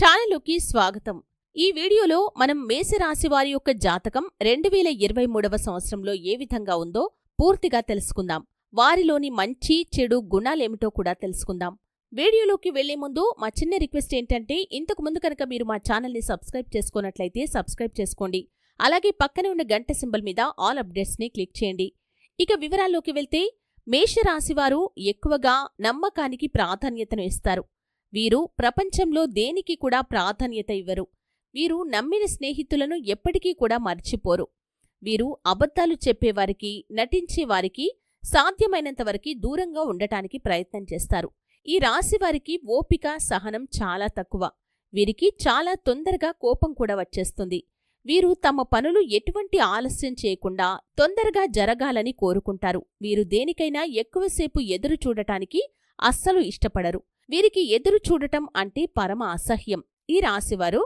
ఛానల్లోకి స్వాగతం ఈ వీడియోలో మనం మేషరాశి వారి యొక్క జాతకం రెండు వేల ఇరవై మూడవ సంవత్సరంలో ఏ విధంగా ఉందో పూర్తిగా తెలుసుకుందాం వారిలోని మంచి చెడు గుణాలేమిటో కూడా తెలుసుకుందాం వీడియోలోకి వెళ్లే ముందు మా చిన్న రిక్వెస్ట్ ఏంటంటే ఇంతకు ముందు కనుక మీరు మా ఛానల్ని సబ్స్క్రైబ్ చేసుకున్నట్లయితే సబ్స్క్రైబ్ చేసుకోండి అలాగే పక్కనే ఉన్న గంట సింబల్ మీద ఆల్ అప్డేట్స్ని క్లిక్ చేయండి ఇక వివరాల్లోకి వెళ్తే మేషరాశివారు ఎక్కువగా నమ్మకానికి ప్రాధాన్యతను ఇస్తారు వీరు ప్రపంచంలో దేనికి కూడా ప్రాధాన్యత ఇవ్వరు వీరు నమ్మిన స్నేహితులను ఎప్పటికీ కూడా మర్చిపోరు వీరు అబద్ధాలు చెప్పేవారికి నటించేవారికి సాధ్యమైనంతవరకు దూరంగా ఉండటానికి ప్రయత్నం చేస్తారు ఈ రాశివారికి ఓపిక సహనం చాలా తక్కువ వీరికి చాలా తొందరగా కోపం కూడా వచ్చేస్తుంది వీరు తమ పనులు ఎటువంటి ఆలస్యం చేయకుండా తొందరగా జరగాలని కోరుకుంటారు వీరు దేనికైనా ఎక్కువసేపు ఎదురు చూడటానికి అస్సలు ఇష్టపడరు వీరికి ఎదురు చూడటం అంటే పరమ అసహ్యం ఈ రాశివారు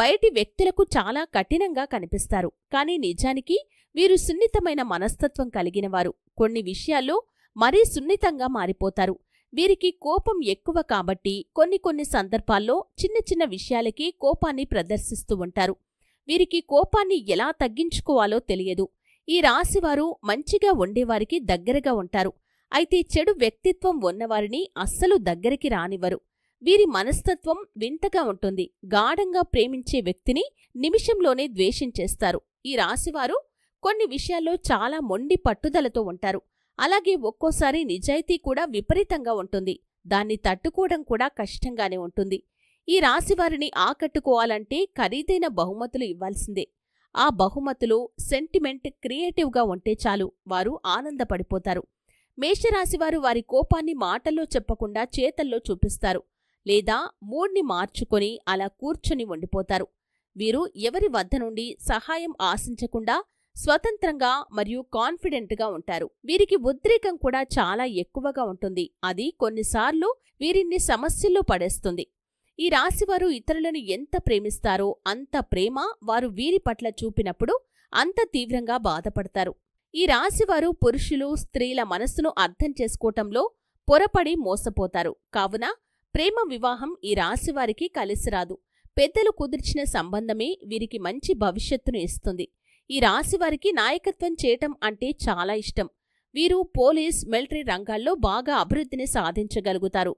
బయటి వ్యక్తులకు చాలా కఠినంగా కనిపిస్తారు కానీ నిజానికి వీరు సున్నితమైన మనస్తత్వం కలిగినవారు కొన్ని విషయాల్లో మరీ సున్నితంగా మారిపోతారు వీరికి కోపం ఎక్కువ కాబట్టి కొన్ని కొన్ని సందర్భాల్లో చిన్న చిన్న విషయాలకి కోపాన్ని ప్రదర్శిస్తూ ఉంటారు వీరికి కోపాన్ని ఎలా తగ్గించుకోవాలో తెలియదు ఈ రాశివారు మంచిగా ఉండేవారికి దగ్గరగా ఉంటారు అయితే చెడు వ్యక్తిత్వం ఉన్నవారిని అస్సలు దగ్గరికి రానివ్వరు వీరి మనస్తత్వం వింతగా ఉంటుంది గాఢంగా ప్రేమించే వ్యక్తిని నిమిషంలోనే ద్వేషించేస్తారు ఈ రాశివారు కొన్ని విషయాల్లో చాలా మొండి పట్టుదలతో ఉంటారు అలాగే ఒక్కోసారి నిజాయితీ కూడా విపరీతంగా ఉంటుంది దాన్ని తట్టుకోవడం కూడా కష్టంగానే ఉంటుంది ఈ రాశివారిని ఆకట్టుకోవాలంటే ఖరీదైన బహుమతులు ఇవ్వాల్సిందే ఆ బహుమతులు సెంటిమెంట్ క్రియేటివ్గా ఉంటే చాలు వారు ఆనందపడిపోతారు మేషరాశివారు వారి కోపాన్ని మాటల్లో చెప్పకుండా చేతల్లో చూపిస్తారు లేదా మూడ్ని మార్చుకొని అలా కూర్చొని ఉండిపోతారు వీరు ఎవరి వద్ద నుండి సహాయం ఆశించకుండా స్వతంత్రంగా మరియు కాన్ఫిడెంట్గా ఉంటారు వీరికి ఉద్రేకం కూడా చాలా ఎక్కువగా ఉంటుంది అది కొన్నిసార్లు వీరిని సమస్యల్లో పడేస్తుంది ఈ రాశివారు ఇతరులను ఎంత ప్రేమిస్తారో అంత ప్రేమ వారు వీరి పట్ల చూపినప్పుడు అంత తీవ్రంగా బాధపడతారు ఈ రాశివారు పురుషులు స్త్రీల మనస్సును అర్థం చేసుకోవటంలో పొరపడి మోసపోతారు కావున ప్రేమ వివాహం ఈ రాశివారికి కలిసిరాదు పెద్దలు కుదిర్చిన సంబంధమే వీరికి మంచి భవిష్యత్తును ఇస్తుంది ఈ రాశివారికి నాయకత్వం చేయటం అంటే చాలా ఇష్టం వీరు పోలీస్ మిలిటరీ రంగాల్లో బాగా అభివృద్ధిని సాధించగలుగుతారు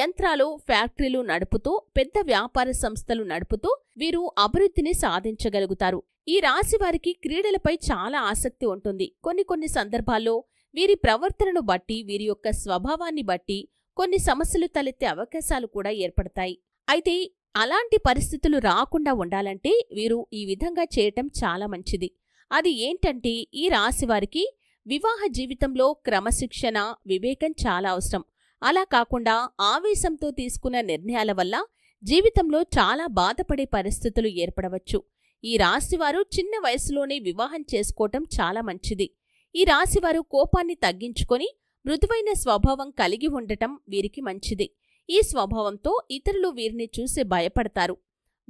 యంత్రాలు ఫ్యాక్టరీలు నడుపుతూ పెద్ద వ్యాపార సంస్థలు నడుపుతూ వీరు అభివృద్ధిని సాధించగలుగుతారు ఈ రాశి వారికి క్రీడలపై చాలా ఆసక్తి ఉంటుంది కొన్ని కొన్ని సందర్భాల్లో వీరి ప్రవర్తనను బట్టి వీరి యొక్క స్వభావాన్ని బట్టి కొన్ని సమస్యలు తలెత్తే అవకాశాలు కూడా ఏర్పడతాయి అయితే అలాంటి పరిస్థితులు రాకుండా ఉండాలంటే వీరు ఈ విధంగా చేయటం చాలా మంచిది అది ఏంటంటే ఈ రాశి వారికి వివాహ జీవితంలో క్రమశిక్షణ వివేకం చాలా అవసరం అలా కాకుండా ఆవేశంతో తీసుకున్న నిర్ణయాల వల్ల జీవితంలో చాలా బాధపడే పరిస్థితులు ఏర్పడవచ్చు ఈ రాశివారు చిన్న వయసులోనే వివాహం చేసుకోవటం చాలా మంచిది ఈ రాశివారు కోపాన్ని తగ్గించుకొని మృదువైన స్వభావం కలిగి ఉండటం వీరికి మంచిది ఈ స్వభావంతో ఇతరులు వీరిని చూసి భయపడతారు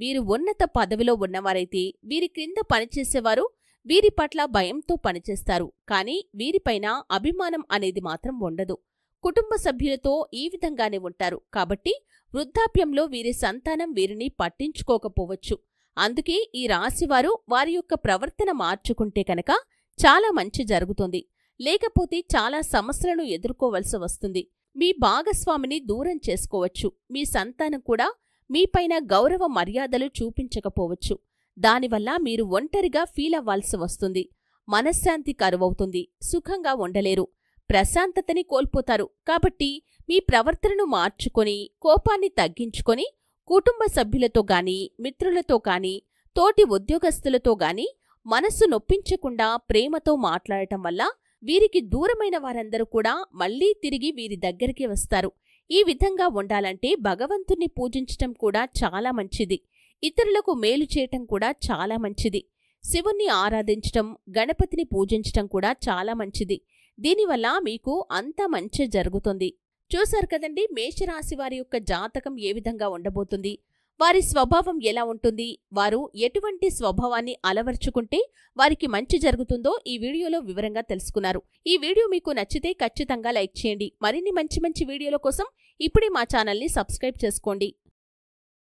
వీరు ఉన్నత పదవిలో ఉన్నవారైతే వీరి క్రింద పనిచేసేవారు వీరి పట్ల భయంతో పనిచేస్తారు కానీ వీరిపైన అభిమానం అనేది మాత్రం ఉండదు కుటుంబ సభ్యులతో ఈ విధంగానే ఉంటారు కాబట్టి వృద్ధాప్యంలో వీరి సంతానం వీరిని పట్టించుకోకపోవచ్చు అందుకే ఈ రాశివారు వారి యొక్క ప్రవర్తన మార్చుకుంటే కనుక చాలా మంచి జరుగుతుంది లేకపోతే చాలా సమస్యలను ఎదుర్కోవలసి వస్తుంది మీ భాగస్వామిని దూరం చేసుకోవచ్చు మీ సంతానం కూడా మీపైన గౌరవ మర్యాదలు చూపించకపోవచ్చు దానివల్ల మీరు ఒంటరిగా ఫీల్ అవ్వాల్సి వస్తుంది మనశ్శాంతి కరువవుతుంది సుఖంగా ఉండలేరు ప్రశాంతతని కోల్పోతారు కాబట్టి మీ ప్రవర్తనను మార్చుకొని కోపాన్ని తగ్గించుకొని కుటుంబ సభ్యులతో గాని మిత్రులతో కానీ తోటి ఉద్యోగస్తులతో గాని మనస్సు నొప్పించకుండా ప్రేమతో మాట్లాడటం వల్ల వీరికి దూరమైన వారందరూ కూడా మళ్లీ తిరిగి వీరి దగ్గరికి వస్తారు ఈ విధంగా ఉండాలంటే భగవంతుణ్ణి పూజించటం కూడా చాలా మంచిది ఇతరులకు మేలు చేయటం కూడా చాలా మంచిది శివుణ్ణి ఆరాధించటం గణపతిని పూజించటం కూడా చాలా మంచిది దీనివల్ల మీకు అంత మంచి జరుగుతుంది చూశారు కదండి మేషరాశి వారి యొక్క జాతకం ఏ విధంగా ఉండబోతుంది వారి స్వభావం ఎలా ఉంటుంది వారు ఎటువంటి స్వభావాన్ని అలవర్చుకుంటే వారికి మంచి జరుగుతుందో ఈ వీడియోలో వివరంగా తెలుసుకున్నారు ఈ వీడియో మీకు నచ్చితే ఖచ్చితంగా లైక్ చేయండి మరిన్ని మంచి మంచి వీడియోల కోసం ఇప్పుడే మా ఛానల్ని సబ్స్క్రైబ్ చేసుకోండి